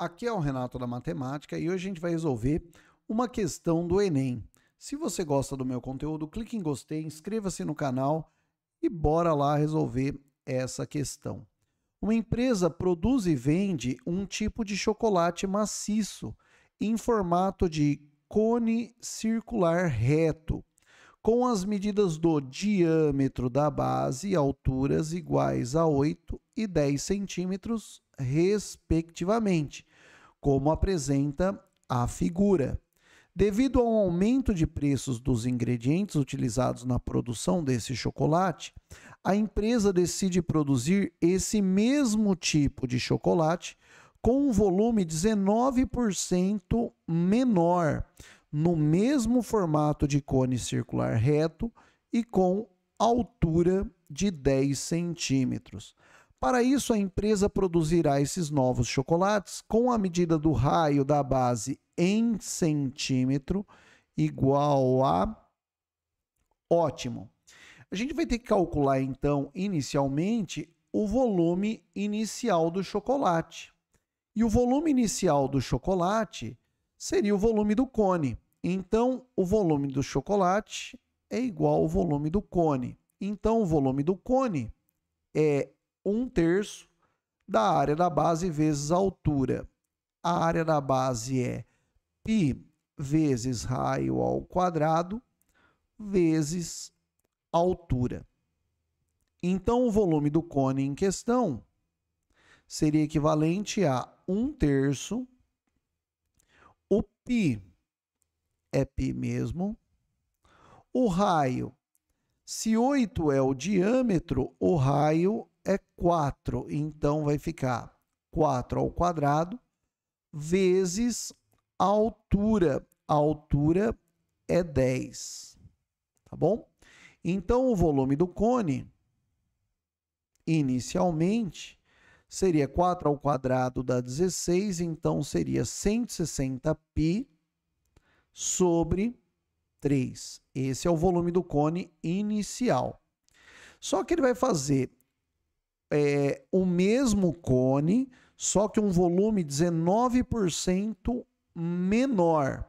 Aqui é o Renato da Matemática e hoje a gente vai resolver uma questão do Enem. Se você gosta do meu conteúdo, clique em gostei, inscreva-se no canal e bora lá resolver essa questão. Uma empresa produz e vende um tipo de chocolate maciço em formato de cone circular reto com as medidas do diâmetro da base, alturas iguais a 8 e 10 centímetros, respectivamente, como apresenta a figura. Devido ao aumento de preços dos ingredientes utilizados na produção desse chocolate, a empresa decide produzir esse mesmo tipo de chocolate com um volume 19% menor, no mesmo formato de cone circular reto e com altura de 10 centímetros. Para isso, a empresa produzirá esses novos chocolates com a medida do raio da base em centímetro igual a ótimo. A gente vai ter que calcular então inicialmente o volume inicial do chocolate. E o volume inicial do chocolate seria o volume do cone. Então, o volume do chocolate é igual ao volume do cone. Então, o volume do cone é um terço da área da base vezes a altura. A área da base é π vezes raio ao quadrado vezes altura. Então, o volume do cone em questão seria equivalente a um terço o π é π mesmo. O raio, se 8 é o diâmetro, o raio é 4, então vai ficar 4 ao quadrado vezes a altura. A altura é 10. Tá bom? Então o volume do cone inicialmente seria 4 ao quadrado dá 16, então seria 160 π sobre 3. Esse é o volume do cone inicial. Só que ele vai fazer é, o mesmo cone, só que um volume 19% menor.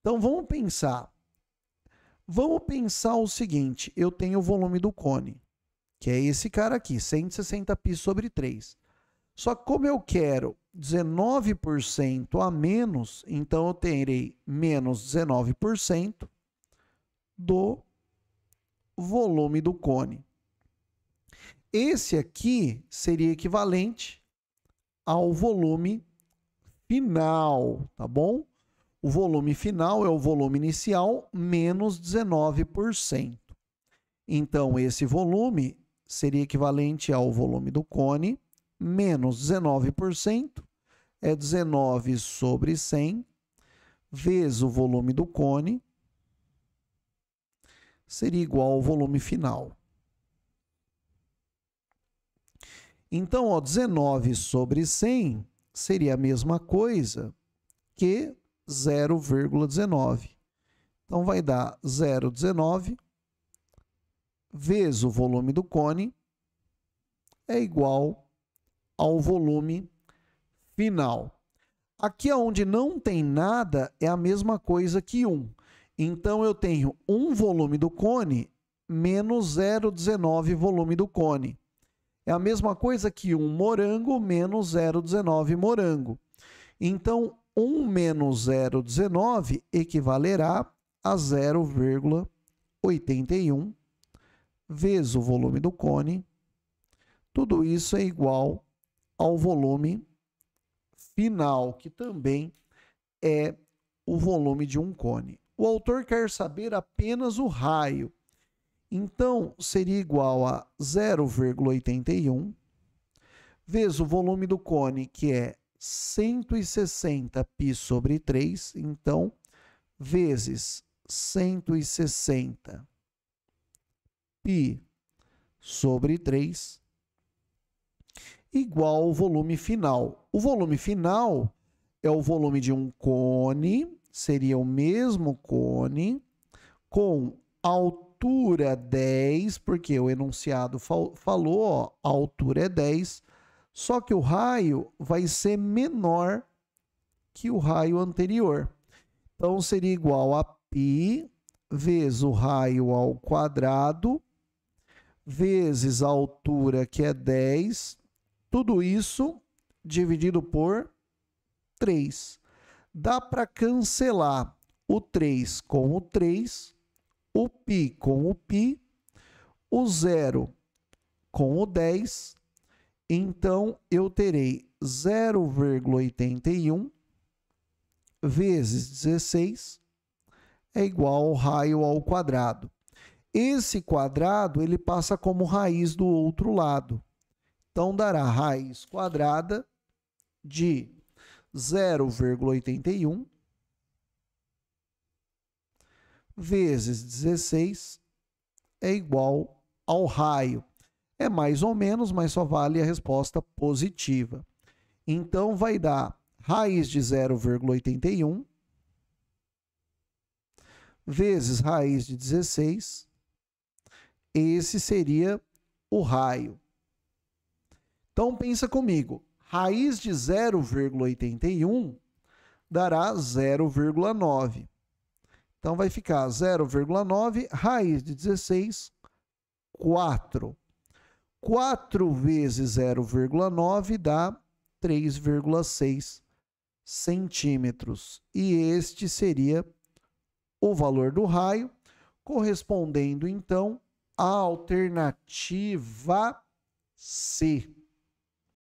Então vamos pensar. Vamos pensar o seguinte: eu tenho o volume do cone, que é esse cara aqui, 160 pi sobre 3. Só que como eu quero 19% a menos, então eu terei menos 19% do volume do cone. Esse aqui seria equivalente ao volume final, tá bom? O volume final é o volume inicial menos 19%. Então, esse volume seria equivalente ao volume do cone menos 19%, é 19 sobre 100, vezes o volume do cone, seria igual ao volume final. Então, ó, 19 sobre 100 seria a mesma coisa que 0,19. Então, vai dar 0,19 vezes o volume do cone é igual ao volume final. Aqui onde não tem nada é a mesma coisa que 1. Então eu tenho 1 volume do cone menos 0,19 volume do cone. É a mesma coisa que 1 morango menos 0,19 morango. Então 1 menos 0,19 equivalerá a 0,81 vezes o volume do cone. Tudo isso é igual ao volume final, que também é o volume de um cone. O autor quer saber apenas o raio. Então, seria igual a 0,81 vezes o volume do cone, que é 160 π sobre 3, então, vezes 160 π sobre 3, igual ao volume final. O volume final é o volume de um cone, seria o mesmo cone, com altura 10, porque o enunciado fal falou, ó, a altura é 10, só que o raio vai ser menor que o raio anterior. Então, seria igual a π vezes o raio ao quadrado, vezes a altura, que é 10, tudo isso dividido por 3. Dá para cancelar o 3 com o 3, o π com o π, o 0 com o 10. Então, eu terei 0,81 vezes 16 é igual ao raio ao quadrado. Esse quadrado ele passa como raiz do outro lado. Então dará raiz quadrada de 0,81 vezes 16 é igual ao raio. É mais ou menos, mas só vale a resposta positiva. Então vai dar raiz de 0,81 vezes raiz de 16. Esse seria o raio. Então pensa comigo, raiz de 0,81 dará 0,9. Então vai ficar 0,9 raiz de 16, 4. 4 vezes 0,9 dá 3,6 centímetros. E este seria o valor do raio, correspondendo então à alternativa C.